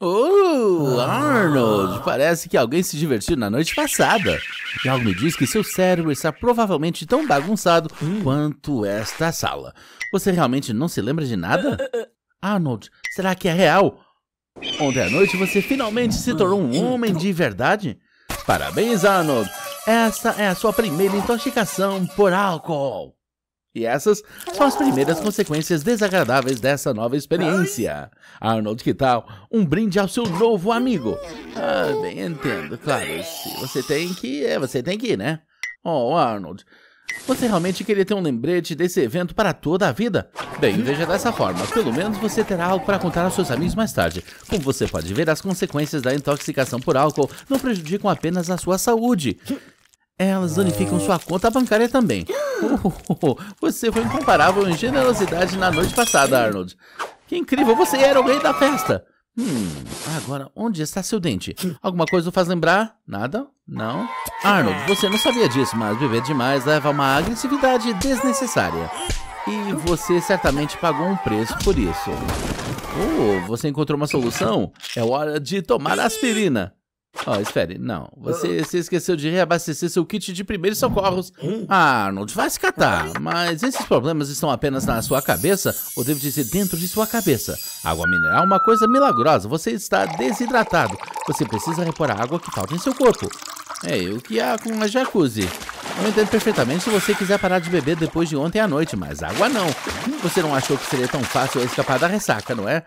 Oh, Arnold! Parece que alguém se divertiu na noite passada. E algo me diz que seu cérebro está provavelmente tão bagunçado hum. quanto esta sala. Você realmente não se lembra de nada? Arnold, será que é real? Ontem à noite você finalmente se tornou um homem de verdade? Parabéns, Arnold! Essa é a sua primeira intoxicação por álcool! E essas são as primeiras consequências desagradáveis dessa nova experiência. Arnold, que tal? Um brinde ao seu novo amigo. Ah, bem entendo, claro. Se você tem que é, você tem que ir, né? Oh, Arnold, você realmente queria ter um lembrete desse evento para toda a vida? Bem, veja dessa forma. Pelo menos você terá algo para contar aos seus amigos mais tarde. Como você pode ver, as consequências da intoxicação por álcool não prejudicam apenas a sua saúde. Elas danificam sua conta bancária também. Uh, você foi incomparável em generosidade na noite passada, Arnold. Que incrível, você era o rei da festa. Hum, agora, onde está seu dente? Alguma coisa o faz lembrar? Nada? Não? Arnold, você não sabia disso, mas viver demais leva a uma agressividade desnecessária. E você certamente pagou um preço por isso. Oh, você encontrou uma solução? É hora de tomar aspirina. Ó, oh, espere, não. Você, ah. você, esqueceu de reabastecer seu kit de primeiros socorros. Ah, Arnold, vai se catar. Mas esses problemas estão apenas na sua cabeça, ou devo dizer, dentro de sua cabeça. Água mineral é uma coisa milagrosa. Você está desidratado. Você precisa repor a água que falta em seu corpo. É, o que há com a jacuzzi? Eu entendo perfeitamente se você quiser parar de beber depois de ontem à noite, mas água não. Você não achou que seria tão fácil escapar da ressaca, não é?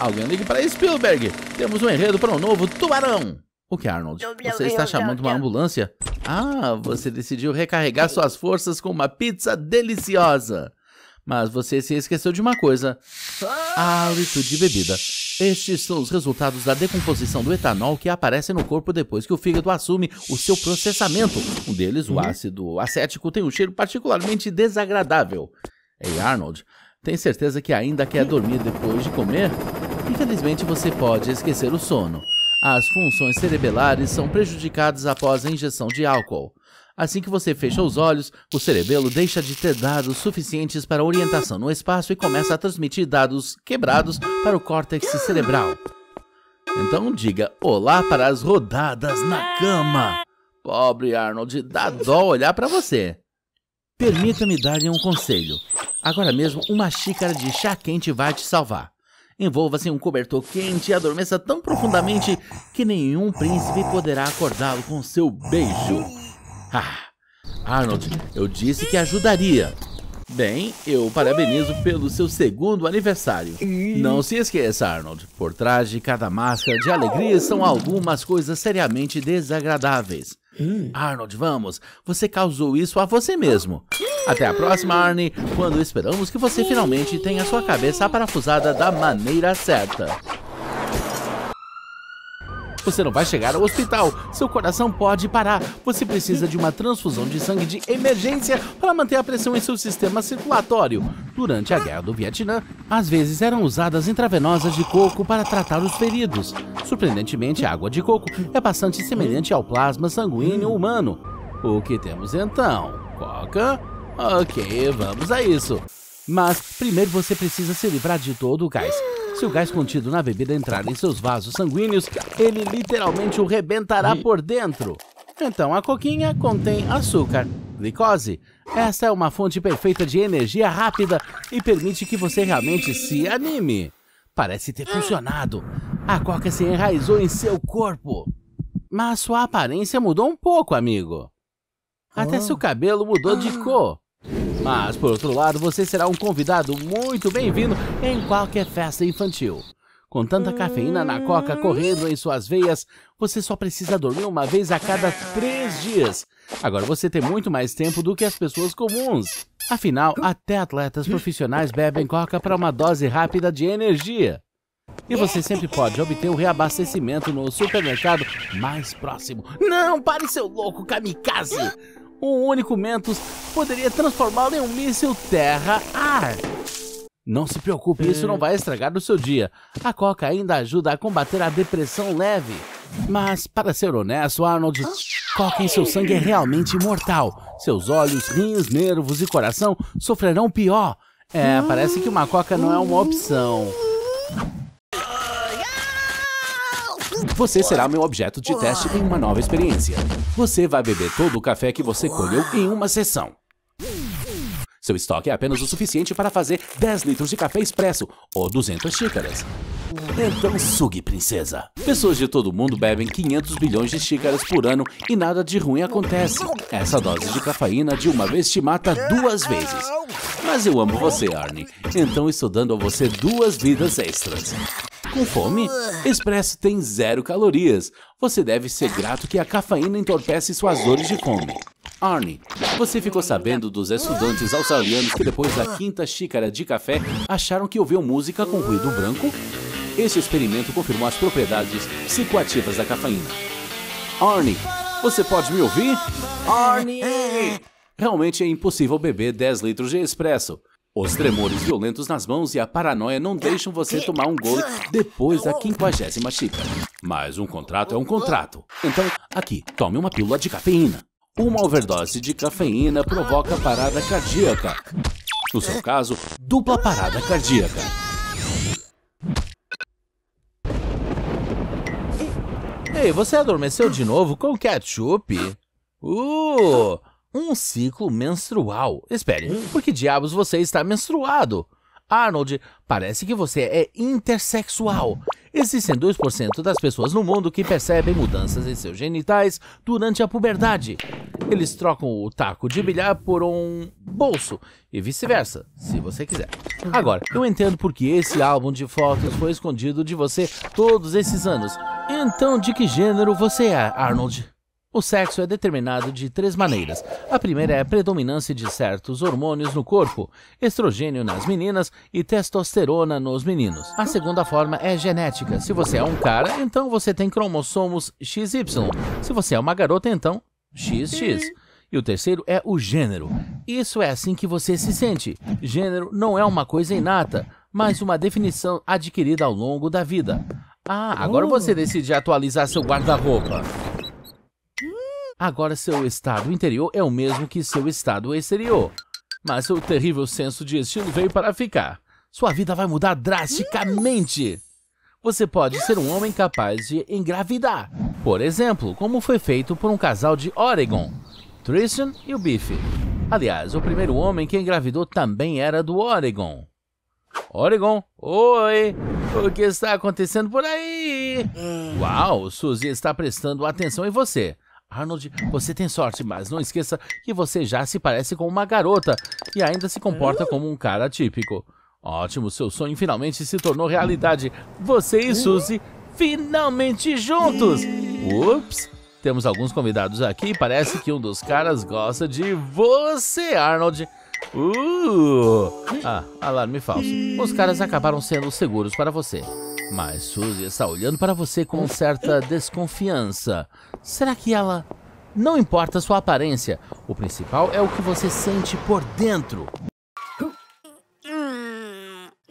Alguém ligue para Spielberg. Temos um enredo para um novo tubarão. O que, Arnold? Você está chamando uma ambulância? Ah, você decidiu recarregar suas forças com uma pizza deliciosa. Mas você se esqueceu de uma coisa: hálito ah! de bebida. Estes são os resultados da decomposição do etanol que aparece no corpo depois que o fígado assume o seu processamento. Um deles, o uhum. ácido acético, tem um cheiro particularmente desagradável. Ei, Arnold, tem certeza que ainda quer dormir depois de comer? Infelizmente, você pode esquecer o sono. As funções cerebelares são prejudicadas após a injeção de álcool. Assim que você fecha os olhos, o cerebelo deixa de ter dados suficientes para orientação no espaço e começa a transmitir dados quebrados para o córtex cerebral. Então diga olá para as rodadas na cama. Pobre Arnold, dá dó olhar para você. Permita-me dar-lhe um conselho. Agora mesmo, uma xícara de chá quente vai te salvar. Envolva-se em assim, um cobertor quente e adormeça tão profundamente que nenhum príncipe poderá acordá-lo com seu beijo. Ah, Arnold, eu disse que ajudaria. Bem, eu parabenizo pelo seu segundo aniversário. Não se esqueça, Arnold. Por trás de cada máscara de alegria são algumas coisas seriamente desagradáveis. Hum. Arnold, vamos. Você causou isso a você mesmo. Até a próxima, Arne, quando esperamos que você finalmente tenha sua cabeça parafusada da maneira certa. Você não vai chegar ao hospital. Seu coração pode parar. Você precisa de uma transfusão de sangue de emergência para manter a pressão em seu sistema circulatório. Durante a Guerra do Vietnã, às vezes eram usadas intravenosas de coco para tratar os feridos. Surpreendentemente, a água de coco é bastante semelhante ao plasma sanguíneo humano. O que temos então? Coca, Ok, vamos a isso. Mas primeiro você precisa se livrar de todo o gás. Se o gás contido na bebida entrar em seus vasos sanguíneos, ele literalmente o rebentará por dentro. Então a coquinha contém açúcar, glicose. Essa é uma fonte perfeita de energia rápida e permite que você realmente se anime. Parece ter funcionado. A coca se enraizou em seu corpo. Mas sua aparência mudou um pouco, amigo. Até oh. seu cabelo mudou de cor. Mas, por outro lado, você será um convidado muito bem-vindo em qualquer festa infantil. Com tanta cafeína na coca correndo em suas veias, você só precisa dormir uma vez a cada três dias. Agora você tem muito mais tempo do que as pessoas comuns. Afinal, até atletas profissionais bebem coca para uma dose rápida de energia. E você sempre pode obter o um reabastecimento no supermercado mais próximo. Não, pare seu louco kamikaze! um único Mentos poderia transformá-lo em um míssil terra-ar. Não se preocupe, isso não é. vai estragar o seu dia. A coca ainda ajuda a combater a depressão leve. Mas, para ser honesto, Arnold, coca em seu sangue é realmente mortal. Seus olhos, rins, nervos e coração sofrerão pior. É, parece que uma coca não é uma opção. Você será meu objeto de teste em uma nova experiência. Você vai beber todo o café que você colheu em uma sessão. Seu estoque é apenas o suficiente para fazer 10 litros de café expresso, ou 200 xícaras. Então sugue, princesa. Pessoas de todo mundo bebem 500 bilhões de xícaras por ano e nada de ruim acontece. Essa dose de cafeína de uma vez te mata duas vezes. Mas eu amo você, Arne. Então estou dando a você duas vidas extras. Com fome? Expresso tem zero calorias. Você deve ser grato que a cafeína entorpece suas dores de fome. Arne, você ficou sabendo dos estudantes australianos que depois da quinta xícara de café acharam que ouviu música com ruído branco? Este experimento confirmou as propriedades psicoativas da cafeína. Arne, você pode me ouvir? Arne! Realmente é impossível beber 10 litros de expresso. Os tremores violentos nas mãos e a paranoia não deixam você tomar um gole depois da quinquagésima xícara. Mas um contrato é um contrato. Então, aqui, tome uma pílula de cafeína. Uma overdose de cafeína provoca parada cardíaca. No seu caso, dupla parada cardíaca. Ei, você adormeceu de novo com ketchup? Uh! um ciclo menstrual. Espere, hum. por que diabos você está menstruado? Arnold, parece que você é intersexual. Existem 2% das pessoas no mundo que percebem mudanças em seus genitais durante a puberdade. Eles trocam o taco de bilhar por um bolso e vice-versa, se você quiser. Agora, eu entendo porque esse álbum de fotos foi escondido de você todos esses anos. Então, de que gênero você é, Arnold? O sexo é determinado de três maneiras. A primeira é a predominância de certos hormônios no corpo, estrogênio nas meninas e testosterona nos meninos. A segunda forma é genética. Se você é um cara, então você tem cromossomos XY. Se você é uma garota, então XX. E o terceiro é o gênero. Isso é assim que você se sente. Gênero não é uma coisa inata, mas uma definição adquirida ao longo da vida. Ah, agora oh. você decide atualizar seu guarda-roupa. Agora seu estado interior é o mesmo que seu estado exterior. Mas seu terrível senso de estilo veio para ficar. Sua vida vai mudar drasticamente. Você pode ser um homem capaz de engravidar. Por exemplo, como foi feito por um casal de Oregon, Tristan e o Biffy. Aliás, o primeiro homem que engravidou também era do Oregon. Oregon, oi! O que está acontecendo por aí? Hum. Uau, Suzy está prestando atenção em você. Arnold, você tem sorte, mas não esqueça que você já se parece com uma garota e ainda se comporta como um cara típico. Ótimo, seu sonho finalmente se tornou realidade. Você e Suzy finalmente juntos! Ups! Temos alguns convidados aqui parece que um dos caras gosta de você, Arnold. Uh! Ah, alarme falso. Os caras acabaram sendo seguros para você. Mas Suzy está olhando para você com certa desconfiança. Será que ela. Não importa sua aparência, o principal é o que você sente por dentro.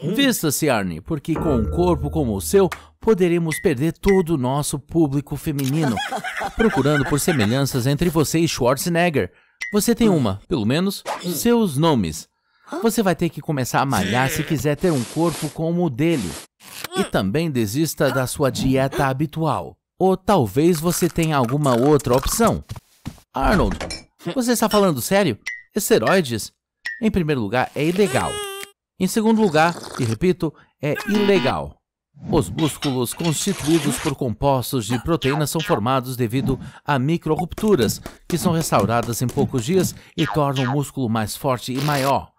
Vista-se, Arne, porque com um corpo como o seu, poderemos perder todo o nosso público feminino. Procurando por semelhanças entre você e Schwarzenegger. Você tem uma, pelo menos, seus nomes. Você vai ter que começar a malhar se quiser ter um corpo como o dele. E também desista da sua dieta habitual. Ou talvez você tenha alguma outra opção. Arnold, você está falando sério? Esteroides? Em primeiro lugar, é ilegal. Em segundo lugar, e repito, é ilegal. Os músculos constituídos por compostos de proteínas são formados devido a rupturas, que são restauradas em poucos dias e tornam o músculo mais forte e maior.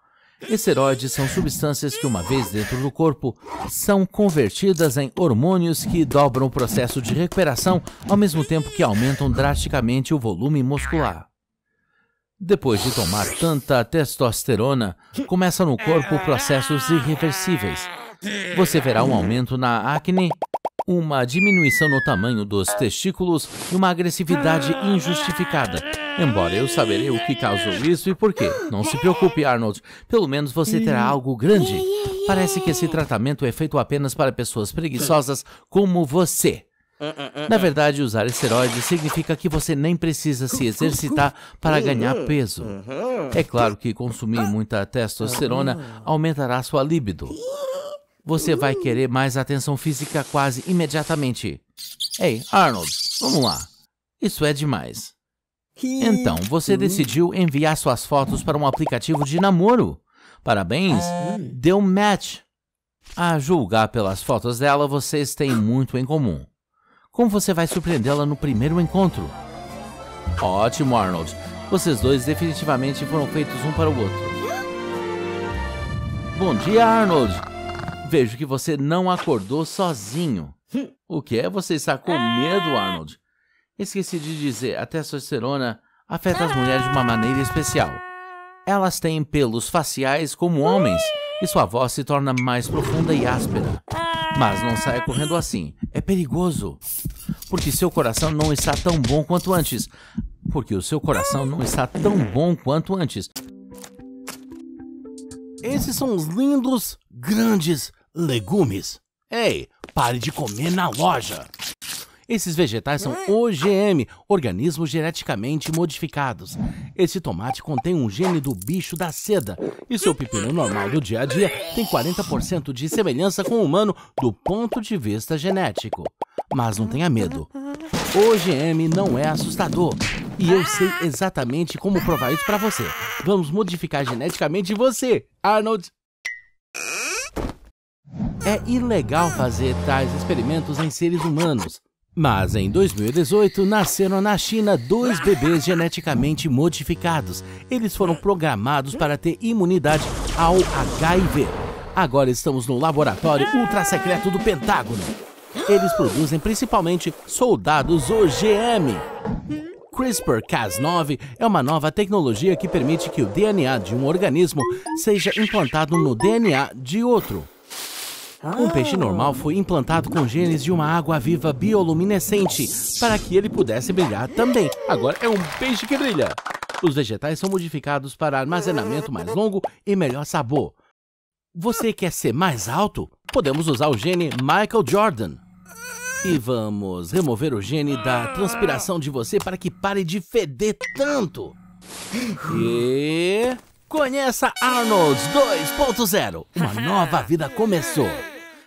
Esteroides são substâncias que, uma vez dentro do corpo, são convertidas em hormônios que dobram o processo de recuperação, ao mesmo tempo que aumentam drasticamente o volume muscular. Depois de tomar tanta testosterona, começa no corpo processos irreversíveis. Você verá um aumento na acne, uma diminuição no tamanho dos testículos e uma agressividade injustificada, Embora eu saberei o que causou isso e por quê. Não se preocupe, Arnold. Pelo menos você terá algo grande. Parece que esse tratamento é feito apenas para pessoas preguiçosas como você. Na verdade, usar esteroides significa que você nem precisa se exercitar para ganhar peso. É claro que consumir muita testosterona aumentará sua libido. Você vai querer mais atenção física quase imediatamente. Ei, Arnold, vamos lá. Isso é demais. Então, você hum. decidiu enviar suas fotos para um aplicativo de namoro. Parabéns, hum. deu match. A julgar pelas fotos dela, vocês têm muito em comum. Como você vai surpreendê-la no primeiro encontro? Ótimo, Arnold. Vocês dois definitivamente foram feitos um para o outro. Bom dia, Arnold. Vejo que você não acordou sozinho. Hum. O que é? Você está com medo, ah. Arnold? Esqueci de dizer, a testosterona afeta as mulheres de uma ah! maneira especial. Elas têm pelos faciais como homens e sua voz se torna mais profunda e áspera. Mas não saia correndo assim, é perigoso. Porque seu coração não está tão bom quanto antes. Porque o seu coração não está tão bom quanto antes. Esses são os lindos, grandes legumes. Ei, pare de comer na loja. Esses vegetais são OGM, organismos geneticamente modificados. Esse tomate contém um gene do bicho da seda, e seu pepino normal do dia a dia tem 40% de semelhança com o humano do ponto de vista genético. Mas não tenha medo. OGM não é assustador. E eu sei exatamente como provar isso para você. Vamos modificar geneticamente você, Arnold. É ilegal fazer tais experimentos em seres humanos. Mas em 2018 nasceram na China dois bebês geneticamente modificados. Eles foram programados para ter imunidade ao HIV. Agora estamos no laboratório ultra secreto do Pentágono. Eles produzem principalmente soldados OGM. CRISPR-Cas9 é uma nova tecnologia que permite que o DNA de um organismo seja implantado no DNA de outro. Um peixe normal foi implantado com genes de uma água-viva bioluminescente para que ele pudesse brilhar também. Agora é um peixe que brilha. Os vegetais são modificados para armazenamento mais longo e melhor sabor. Você quer ser mais alto? Podemos usar o gene Michael Jordan. E vamos remover o gene da transpiração de você para que pare de feder tanto. E conheça Arnold 2.0. Uma nova vida começou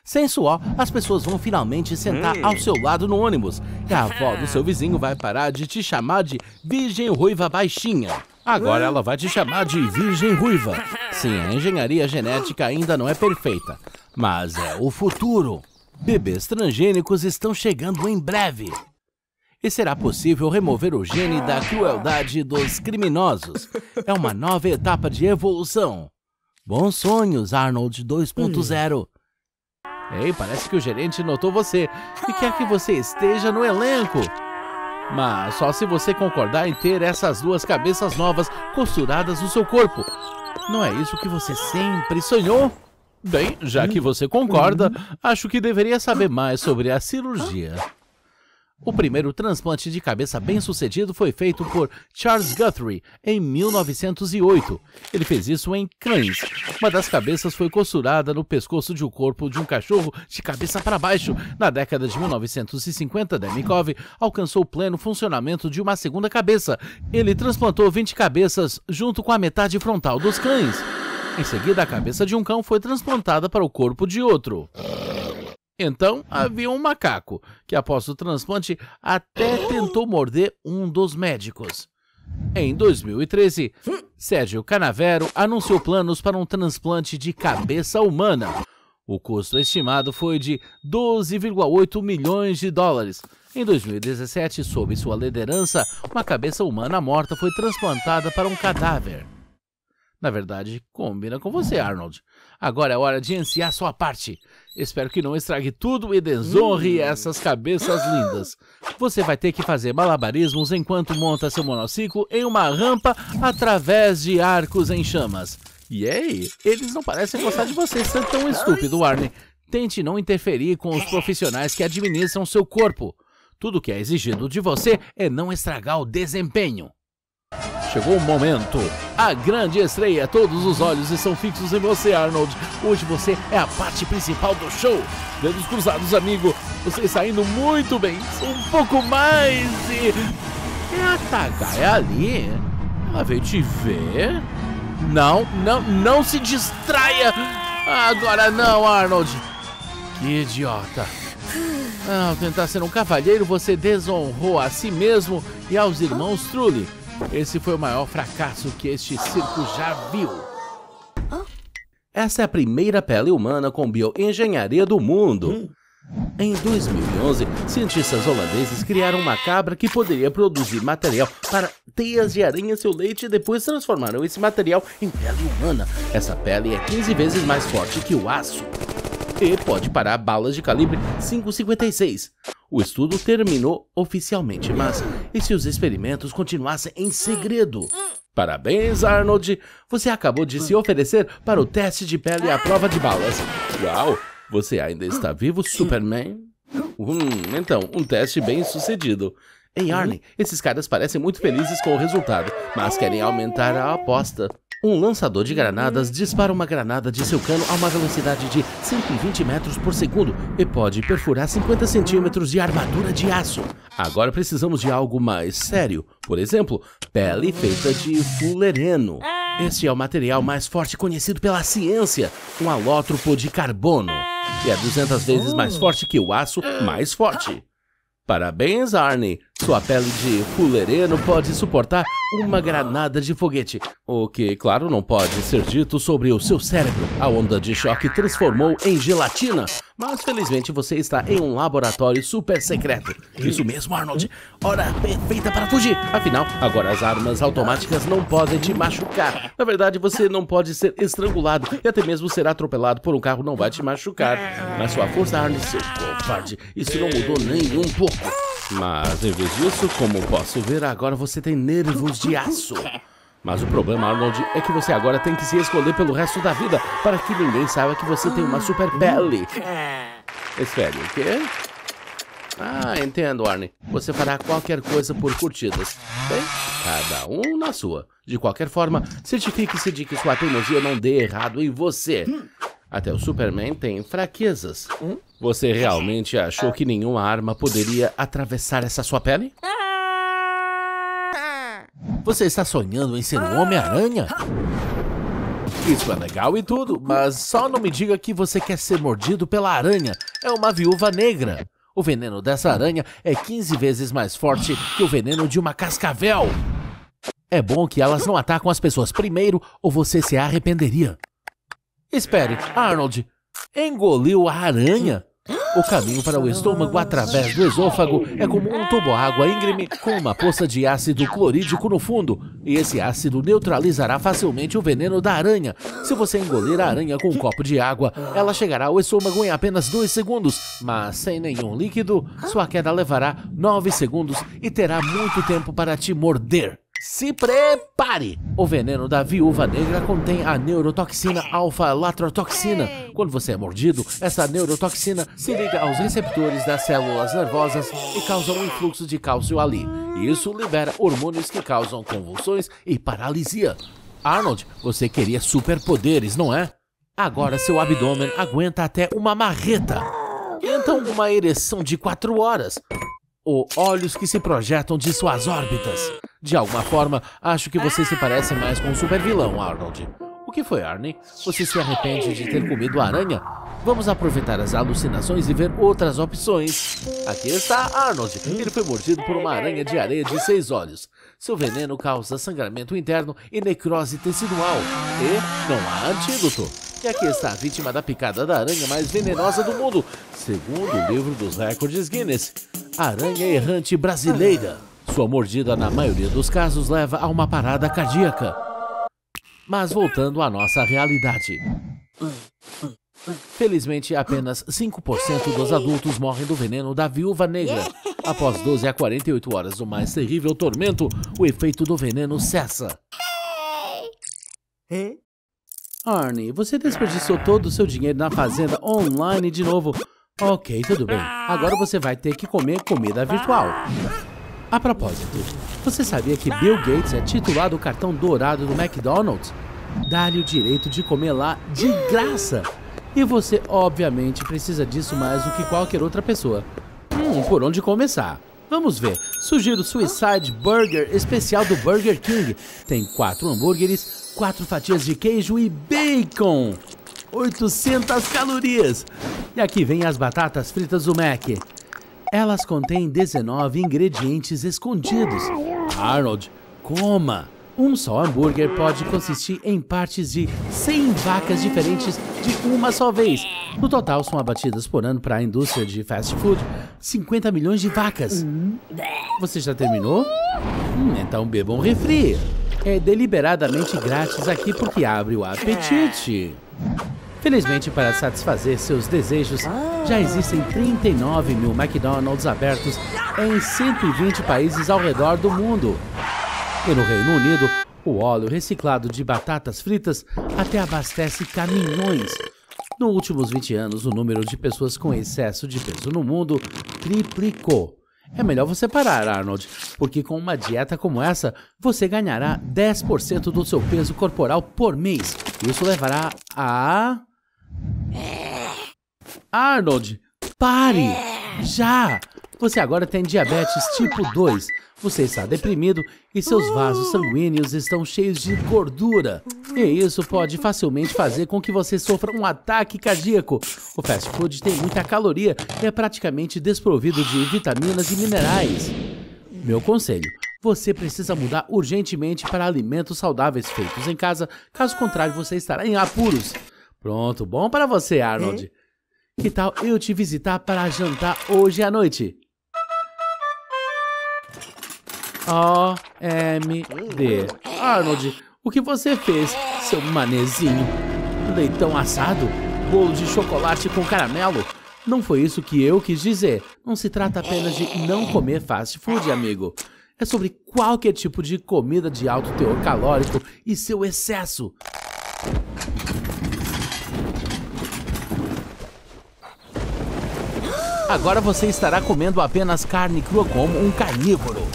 sensual, as pessoas vão finalmente sentar ao hum. seu lado no ônibus. E a avó do ah. seu vizinho vai parar de te chamar de Virgem Ruiva Baixinha. Agora hum. ela vai te chamar de Virgem Ruiva. Sim, a engenharia genética ainda não é perfeita, mas é o futuro. Bebês transgênicos estão chegando em breve. E será possível remover o gene da crueldade dos criminosos. É uma nova etapa de evolução. Bons sonhos, Arnold 2.0. Hum. Ei, parece que o gerente notou você e quer que você esteja no elenco. Mas só se você concordar em ter essas duas cabeças novas costuradas no seu corpo. Não é isso que você sempre sonhou? Bem, já que você concorda, uhum. acho que deveria saber mais sobre a cirurgia. O primeiro transplante de cabeça bem-sucedido foi feito por Charles Guthrie em 1908. Ele fez isso em cães. Uma das cabeças foi costurada no pescoço de um corpo de um cachorro de cabeça para baixo. Na década de 1950, Demikov alcançou pleno funcionamento de uma segunda cabeça. Ele transplantou 20 cabeças junto com a metade frontal dos cães. Em seguida, a cabeça de um cão foi transplantada para o corpo de outro. Então havia um macaco que, após o transplante, até tentou morder um dos médicos. Em 2013, Sérgio Canavero anunciou planos para um transplante de cabeça humana. O custo estimado foi de 12,8 milhões de dólares. Em 2017, sob sua liderança, uma cabeça humana morta foi transplantada para um cadáver. Na verdade, combina com você, Arnold. Agora é hora de ansiar sua parte. Espero que não estrague tudo e desonre hum. essas cabeças lindas. Você vai ter que fazer malabarismos enquanto monta seu monociclo em uma rampa através de arcos em chamas. E aí, eles não parecem gostar de você ser tão estúpido, Arne. Tente não interferir com os profissionais que administram seu corpo. Tudo que é exigido de você é não estragar o desempenho. Chegou o momento. A grande estreia. Todos os olhos estão fixos em você, Arnold. Hoje você é a parte principal do show. Dedos cruzados, amigo. Você está indo muito bem. Um pouco mais e... É a Tagaia ali. Ela veio te ver. Não, não, não se distraia. Agora não, Arnold. Que idiota. Ao tentar ser um cavalheiro, você desonrou a si mesmo e aos irmãos Trulli. Esse foi o maior fracasso que este circo já viu. Essa é a primeira pele humana com bioengenharia do mundo. Em 2011, cientistas holandeses criaram uma cabra que poderia produzir material para teias de aranha em seu leite e depois transformaram esse material em pele humana. Essa pele é 15 vezes mais forte que o aço pode parar balas de calibre 5.56. O estudo terminou oficialmente, mas e se os experimentos continuassem em segredo? Parabéns, Arnold! Você acabou de se oferecer para o teste de pele à prova de balas. Uau! Você ainda está vivo, Superman? Hum, então, um teste bem sucedido. Ei, Arnie, esses caras parecem muito felizes com o resultado, mas querem aumentar a aposta. Um lançador de granadas dispara uma granada de seu cano a uma velocidade de 120 metros por segundo e pode perfurar 50 centímetros de armadura de aço. Agora precisamos de algo mais sério. Por exemplo, pele feita de fulereno. Este é o material mais forte conhecido pela ciência, um alótropo de carbono. E é 200 vezes mais forte que o aço mais forte. Parabéns, Arne! Sua pele de fulereno pode suportar uma granada de foguete, o que, claro, não pode ser dito sobre o seu cérebro. A onda de choque transformou em gelatina, mas felizmente você está em um laboratório super secreto. Isso mesmo, Arnold. Hora perfeita para fugir. Afinal, agora as armas automáticas não podem te machucar. Na verdade, você não pode ser estrangulado e até mesmo ser atropelado por um carro não vai te machucar. Mas sua força, Arnold, seu covarde, isso não mudou nem um pouco. Mas em vez disso, como posso ver, agora você tem nervos de aço. Mas o problema, Arnold, é que você agora tem que se esconder pelo resto da vida para que ninguém saiba que você tem uma ah. super pele. É. Espere, o quê? Ah, entendo, Arne. Você fará qualquer coisa por curtidas. Bem, cada um na sua. De qualquer forma, certifique-se de que sua teimosia não dê errado em você. Até o Superman tem fraquezas. Hum? Você realmente achou que nenhuma arma poderia atravessar essa sua pele? Você está sonhando em ser um Homem-Aranha? Isso é legal e tudo, mas só não me diga que você quer ser mordido pela aranha. É uma viúva negra. O veneno dessa aranha é 15 vezes mais forte que o veneno de uma cascavel. É bom que elas não atacam as pessoas primeiro ou você se arrependeria. Espere, Arnold engoliu a aranha. O caminho para o estômago através do esôfago é como um tubo água íngreme com uma poça de ácido clorídrico no fundo, e esse ácido neutralizará facilmente o veneno da aranha. Se você engolir a aranha com um copo de água, ela chegará ao estômago em apenas 2 segundos, mas sem nenhum líquido, sua queda levará 9 segundos e terá muito tempo para te morder. Se prepare! O veneno da viúva negra contém a neurotoxina alfa-latrotoxina. Quando você é mordido, essa neurotoxina se liga aos receptores das células nervosas e causa um influxo de cálcio ali. Isso libera hormônios que causam convulsões e paralisia. Arnold, você queria superpoderes, não é? Agora seu abdômen aguenta até uma marreta. Então, uma ereção de 4 horas ou olhos que se projetam de suas órbitas. De alguma forma, acho que você se parece mais com um supervilão, Arnold. O que foi, Arnie? Você se arrepende de ter comido a aranha? Vamos aproveitar as alucinações e ver outras opções. Aqui está Arnold. Ele foi mordido por uma aranha de areia de seis olhos. Seu veneno causa sangramento interno e necrose tecidual. E não há antídoto. E aqui está a vítima da picada da aranha mais venenosa do mundo, segundo o livro dos recordes Guinness, aranha errante brasileira. Sua mordida, na maioria dos casos, leva a uma parada cardíaca. Mas voltando à nossa realidade. Felizmente, apenas 5% dos adultos morrem do veneno da viúva negra. Após 12 a 48 horas do mais terrível tormento, o efeito do veneno cessa. Arnie, você desperdiçou todo o seu dinheiro na fazenda online de novo. Ok, tudo bem. Agora você vai ter que comer comida virtual. A propósito, você sabia que Bill Gates é titulado o cartão dourado do McDonald's? Dá-lhe o direito de comer lá de graça. E você, obviamente, precisa disso mais do que qualquer outra pessoa. Hum, por onde começar? Vamos ver. Sugiro o Suicide Burger especial do Burger King. Tem quatro hambúrgueres, 4 fatias de queijo e bacon. 800 calorias. E aqui vem as batatas fritas do Mac. Elas contêm 19 ingredientes escondidos. Arnold, coma! Um só hambúrguer pode consistir em partes de 100 vacas diferentes de uma só vez. No total, são abatidas por ano para a indústria de fast food 50 milhões de vacas. Você já terminou? Hum, então beba um refri é deliberadamente grátis aqui porque abre o apetite. Felizmente, para satisfazer seus desejos, já existem 39 mil McDonald's abertos em 120 países ao redor do mundo. E no Reino Unido, o óleo reciclado de batatas fritas até abastece caminhões. Nos últimos 20 anos, o número de pessoas com excesso de peso no mundo triplicou. É melhor você parar, Arnold, porque com uma dieta como essa, você ganhará 10% do seu peso corporal por mês. Isso levará a. Arnold, pare! Já! Você agora tem diabetes tipo 2. Você está deprimido e seus vasos sanguíneos estão cheios de gordura. E isso pode facilmente fazer com que você sofra um ataque cardíaco. O fast food tem muita caloria e é praticamente desprovido de vitaminas e minerais. Meu conselho: você precisa mudar urgentemente para alimentos saudáveis feitos em casa, caso contrário, você estará em apuros. Pronto, bom para você, Arnold. É? Que tal eu te visitar para jantar hoje à noite? O-M-D. Arnold, o que você fez, seu manezinho? Leitão assado? Bolo de chocolate com caramelo? Não foi isso que eu quis dizer. Não se trata apenas de não comer fast food, amigo. É sobre qualquer tipo de comida de alto teor calórico e seu excesso. Agora você estará comendo apenas carne crua como um carnívoro.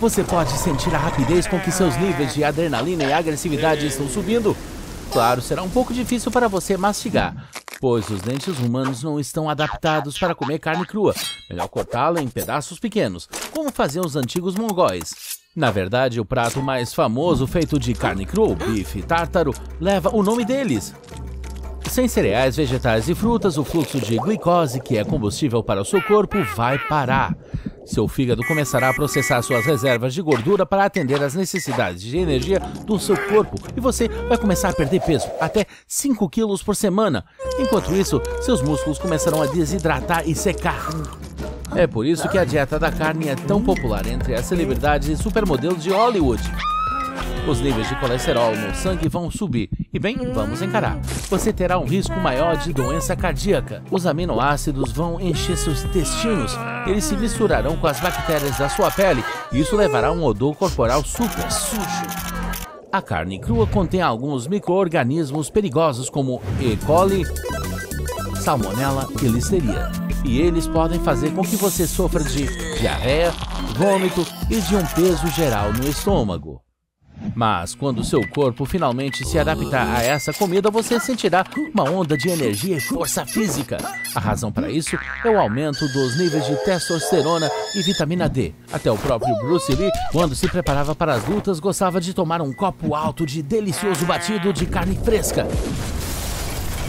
Você pode sentir a rapidez com que seus níveis de adrenalina e agressividade estão subindo. Claro, será um pouco difícil para você mastigar, pois os dentes humanos não estão adaptados para comer carne crua. Melhor cortá-la em pedaços pequenos, como faziam os antigos mongóis. Na verdade, o prato mais famoso feito de carne crua, bife tártaro, leva o nome deles. Sem cereais, vegetais e frutas, o fluxo de glicose, que é combustível para o seu corpo, vai parar. Seu fígado começará a processar suas reservas de gordura para atender às necessidades de energia do seu corpo e você vai começar a perder peso, até 5 quilos por semana. Enquanto isso, seus músculos começarão a desidratar e secar. É por isso que a dieta da carne é tão popular entre as celebridades e supermodelos de Hollywood. Os níveis de colesterol no sangue vão subir. E bem, vamos encarar. Você terá um risco maior de doença cardíaca. Os aminoácidos vão encher seus intestinos. Eles se misturarão com as bactérias da sua pele. E isso levará a um odor corporal super sujo. A carne crua contém alguns micro-organismos perigosos como E. coli, salmonella e listeria. E eles podem fazer com que você sofra de diarreia, vômito e de um peso geral no estômago. Mas quando seu corpo finalmente se adaptar a essa comida, você sentirá uma onda de energia e força física. A razão para isso é o aumento dos níveis de testosterona e vitamina D. Até o próprio Bruce Lee, quando se preparava para as lutas, gostava de tomar um copo alto de delicioso batido de carne fresca.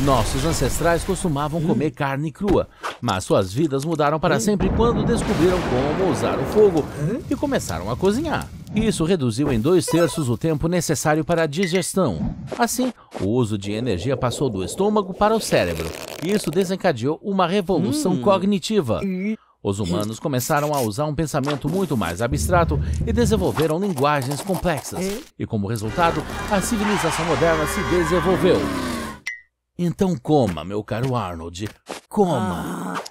Nossos ancestrais costumavam comer carne crua, mas suas vidas mudaram para sempre quando descobriram como usar o fogo e começaram a cozinhar. Isso reduziu em dois terços o tempo necessário para a digestão. Assim, o uso de energia passou do estômago para o cérebro. Isso desencadeou uma revolução hum. cognitiva. Os humanos começaram a usar um pensamento muito mais abstrato e desenvolveram linguagens complexas. E como resultado, a civilização moderna se desenvolveu. Então coma, meu caro Arnold, coma. Ah.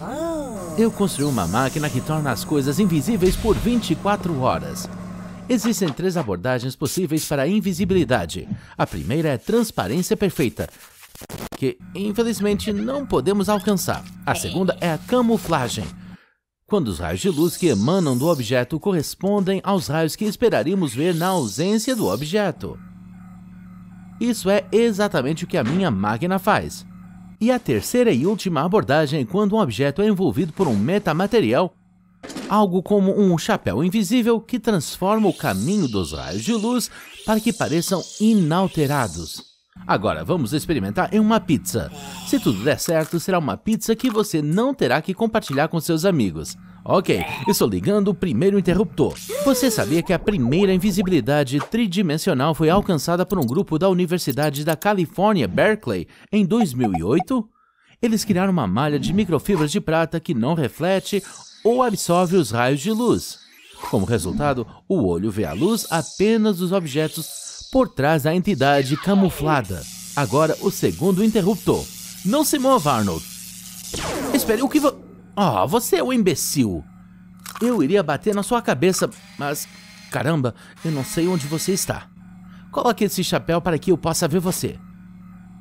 Ah. Eu construí uma máquina que torna as coisas invisíveis por 24 horas. Existem três abordagens possíveis para a invisibilidade. A primeira é a transparência perfeita, que infelizmente não podemos alcançar. A segunda é a camuflagem, quando os raios de luz que emanam do objeto correspondem aos raios que esperaríamos ver na ausência do objeto. Isso é exatamente o que a minha máquina faz. E a terceira e última abordagem é quando um objeto é envolvido por um metamaterial, algo como um chapéu invisível que transforma o caminho dos raios de luz para que pareçam inalterados. Agora vamos experimentar em uma pizza. Se tudo der certo, será uma pizza que você não terá que compartilhar com seus amigos. Ok, estou ligando o primeiro interruptor. Você sabia que a primeira invisibilidade tridimensional foi alcançada por um grupo da Universidade da Califórnia, Berkeley, em 2008? Eles criaram uma malha de microfibras de prata que não reflete ou absorve os raios de luz. Como resultado, o olho vê a luz apenas dos objetos por trás da entidade camuflada. Agora, o segundo interruptor. Não se mova, Arnold. Espere, o que você... Oh, você é um imbecil. Eu iria bater na sua cabeça, mas... Caramba, eu não sei onde você está. Coloque esse chapéu para que eu possa ver você.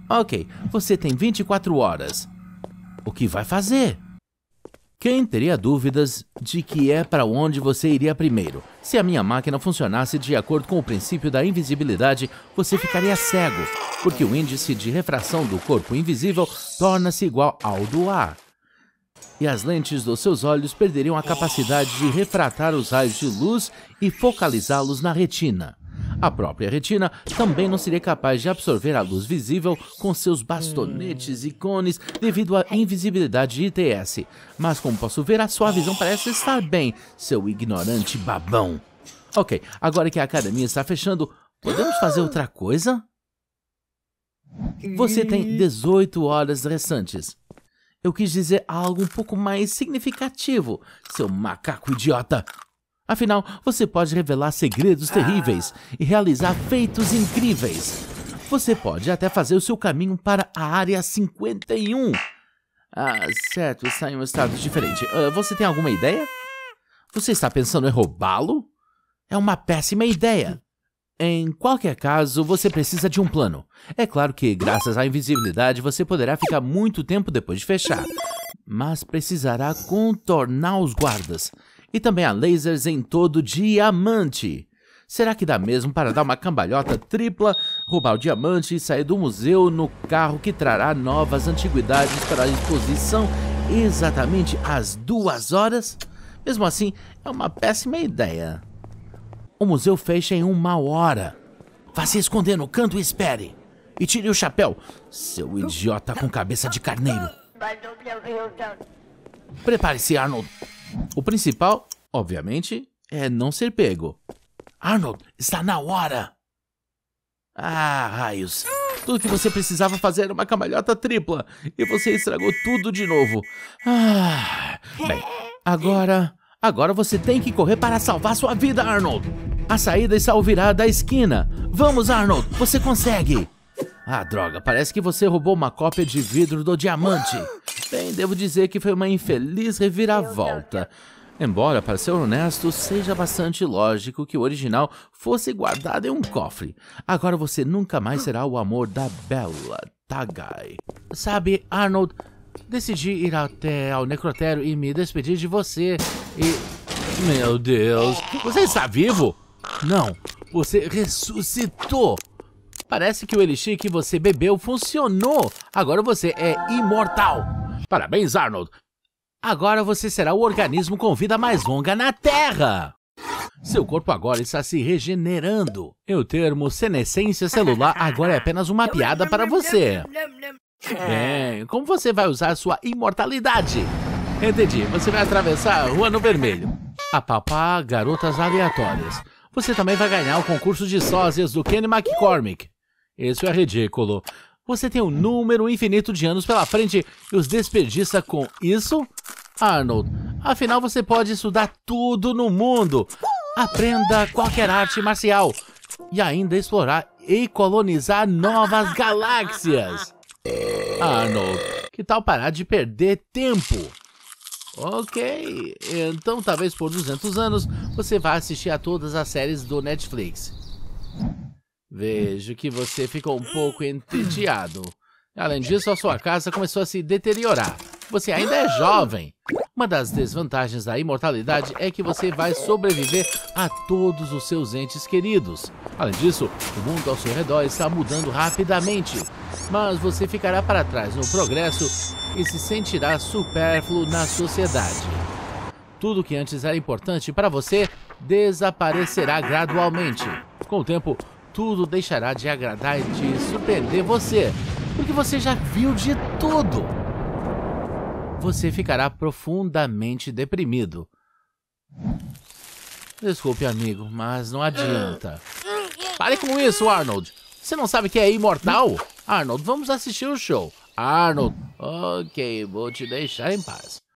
Ok, você tem 24 horas. O que vai fazer? Quem teria dúvidas de que é para onde você iria primeiro? Se a minha máquina funcionasse de acordo com o princípio da invisibilidade, você ficaria cego, porque o índice de refração do corpo invisível torna-se igual ao do ar e as lentes dos seus olhos perderiam a capacidade de refratar os raios de luz e focalizá-los na retina. A própria retina também não seria capaz de absorver a luz visível com seus bastonetes e cones devido à invisibilidade de ITS. Mas como posso ver, a sua visão parece estar bem, seu ignorante babão. Ok, agora que a academia está fechando, podemos fazer outra coisa? Você tem 18 horas restantes. Eu quis dizer algo um pouco mais significativo, seu macaco idiota. Afinal, você pode revelar segredos terríveis e realizar feitos incríveis. Você pode até fazer o seu caminho para a área 51. Ah, certo, está em um estado diferente. Uh, você tem alguma ideia? Você está pensando em roubá-lo? É uma péssima ideia. Em qualquer caso, você precisa de um plano. É claro que, graças à invisibilidade, você poderá ficar muito tempo depois de fechar, mas precisará contornar os guardas. E também há lasers em todo diamante. Será que dá mesmo para dar uma cambalhota tripla, roubar o diamante e sair do museu no carro que trará novas antiguidades para a exposição exatamente às duas horas? Mesmo assim, é uma péssima ideia. O museu fecha em uma hora. Vá se esconder no canto e espere. E tire o chapéu, seu idiota com cabeça de carneiro. Prepare-se, Arnold. O principal, obviamente, é não ser pego. Arnold, está na hora! Ah, raios. Tudo que você precisava fazer era uma camalhota tripla. E você estragou tudo de novo. Ah, bem, agora... Agora você tem que correr para salvar sua vida, Arnold! A saída está ao virar da esquina. Vamos, Arnold, você consegue! Ah, droga, parece que você roubou uma cópia de vidro do diamante. Bem, devo dizer que foi uma infeliz reviravolta. Embora, para ser honesto, seja bastante lógico que o original fosse guardado em um cofre. Agora você nunca mais será o amor da Bella Tagai. Sabe, Arnold, decidi ir até ao necrotério e me despedir de você. E. Meu Deus, você está vivo? Não, você ressuscitou! Parece que o elixir que você bebeu funcionou! Agora você é imortal! Parabéns, Arnold! Agora você será o organismo com vida mais longa na Terra! Seu corpo agora está se regenerando. E o termo senescência celular agora é apenas uma piada para você. Bem, como você vai usar sua imortalidade? Entendi, você vai atravessar a rua no vermelho. A papá, garotas aleatórias. Você também vai ganhar o concurso de sósias do Kenny McCormick. Isso é ridículo. Você tem um número infinito de anos pela frente e os desperdiça com isso? Arnold, afinal você pode estudar tudo no mundo. Aprenda qualquer arte marcial e ainda explorar e colonizar novas galáxias. Arnold, que tal parar de perder tempo? Ok, então talvez por 200 anos você vá assistir a todas as séries do Netflix. Vejo que você ficou um pouco entediado. Além disso, a sua casa começou a se deteriorar. Você ainda é jovem. Uma das desvantagens da imortalidade é que você vai sobreviver a todos os seus entes queridos. Além disso, o mundo ao seu redor está mudando rapidamente, mas você ficará para trás no progresso e se sentirá supérfluo na sociedade. Tudo que antes era importante para você desaparecerá gradualmente. Com o tempo, tudo deixará de agradar e de surpreender você, porque você já viu de tudo você ficará profundamente deprimido. Desculpe, amigo, mas não adianta. Pare com isso, Arnold! Você não sabe que é imortal? Arnold, vamos assistir o show. Arnold, ok, vou te deixar em paz.